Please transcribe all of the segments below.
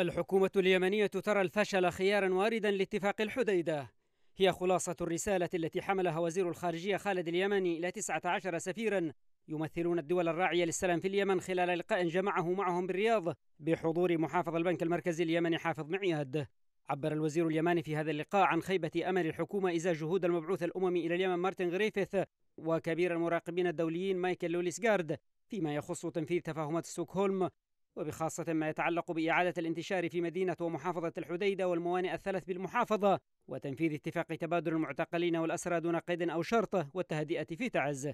الحكومة اليمنية ترى الفشل خيارا واردا لاتفاق الحديدة هي خلاصة الرسالة التي حملها وزير الخارجية خالد اليمني إلى 19 سفيرا يمثلون الدول الراعية للسلام في اليمن خلال لقاء جمعه معهم بالرياض بحضور محافظ البنك المركزي اليمني حافظ معياد عبر الوزير اليماني في هذا اللقاء عن خيبة أمل الحكومة إزاء جهود المبعوث الأممي إلى اليمن مارتن غريفيث وكبير المراقبين الدوليين مايكل جارد فيما يخص تنفيذ تفاهمات ستوكهولم وبخاصة ما يتعلق بإعادة الانتشار في مدينة ومحافظة الحديدة والموانئ الثلاث بالمحافظة وتنفيذ اتفاق تبادل المعتقلين والأسرى دون قيد أو شرط والتهدئة في تعز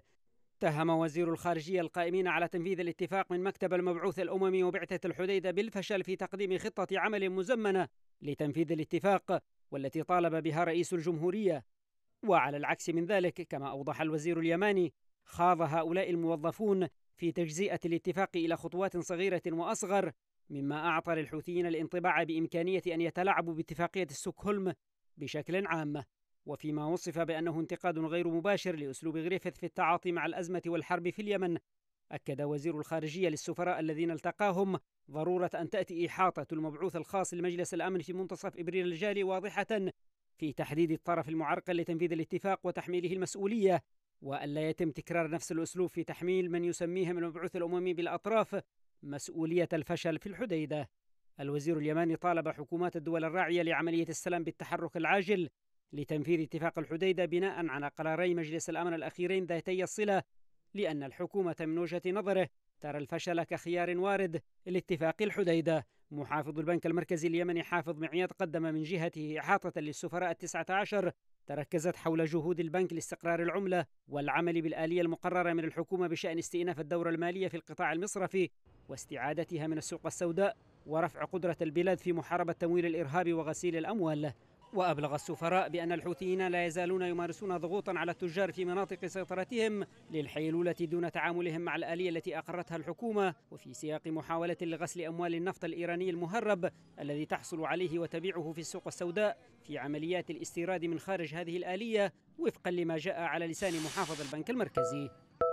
اتهم وزير الخارجية القائمين على تنفيذ الاتفاق من مكتب المبعوث الأممي وبعثة الحديدة بالفشل في تقديم خطة عمل مزمنة لتنفيذ الاتفاق والتي طالب بها رئيس الجمهورية وعلى العكس من ذلك كما أوضح الوزير اليماني خاض هؤلاء الموظفون في تجزئة الاتفاق إلى خطوات صغيرة وأصغر مما أعطى للحوثيين الانطباع بإمكانية أن يتلاعبوا باتفاقية ستوكهولم بشكل عام وفيما وصف بأنه انتقاد غير مباشر لأسلوب غريفث في التعاطي مع الأزمة والحرب في اليمن أكد وزير الخارجية للسفراء الذين التقاهم ضرورة أن تأتي إحاطة المبعوث الخاص لمجلس الأمن في منتصف إبريل الجاري واضحة في تحديد الطرف المعرقل لتنفيذ الاتفاق وتحميله المسؤولية وألا يتم تكرار نفس الأسلوب في تحميل من يسميهم المبعوث الأممي بالأطراف مسؤولية الفشل في الحديدة الوزير اليماني طالب حكومات الدول الراعية لعملية السلام بالتحرك العاجل لتنفيذ اتفاق الحديدة بناء على قراري مجلس الأمن الأخيرين ذاتي الصلة لأن الحكومة من وجهة نظره ترى الفشل كخيار وارد لاتفاق الحديدة محافظ البنك المركزي اليمني حافظ معياد قدم من جهته إحاطة للسفراء التسعة عشر تركزت حول جهود البنك لاستقرار العملة والعمل بالآلية المقررة من الحكومة بشأن استئناف الدورة المالية في القطاع المصرفي واستعادتها من السوق السوداء ورفع قدرة البلاد في محاربة تمويل الإرهاب وغسيل الأموال وأبلغ السفراء بأن الحوثيين لا يزالون يمارسون ضغوطا على التجار في مناطق سيطرتهم للحيلولة دون تعاملهم مع الآلية التي أقرتها الحكومة وفي سياق محاولة لغسل أموال النفط الإيراني المهرب الذي تحصل عليه وتبيعه في السوق السوداء في عمليات الاستيراد من خارج هذه الآلية وفقا لما جاء على لسان محافظ البنك المركزي